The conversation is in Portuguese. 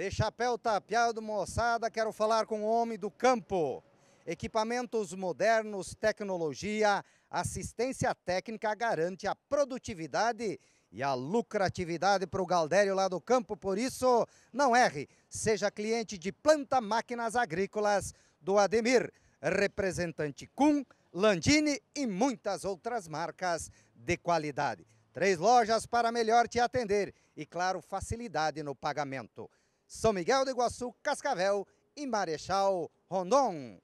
De chapéu tapeado, moçada, quero falar com o homem do campo. Equipamentos modernos, tecnologia, assistência técnica garante a produtividade e a lucratividade para o Galdério lá do campo. Por isso, não erre, seja cliente de Planta Máquinas Agrícolas do Ademir, representante Kuhn, Landini e muitas outras marcas de qualidade. Três lojas para melhor te atender e, claro, facilidade no pagamento. São Miguel do Iguaçu, Cascavel e Marechal Rondon.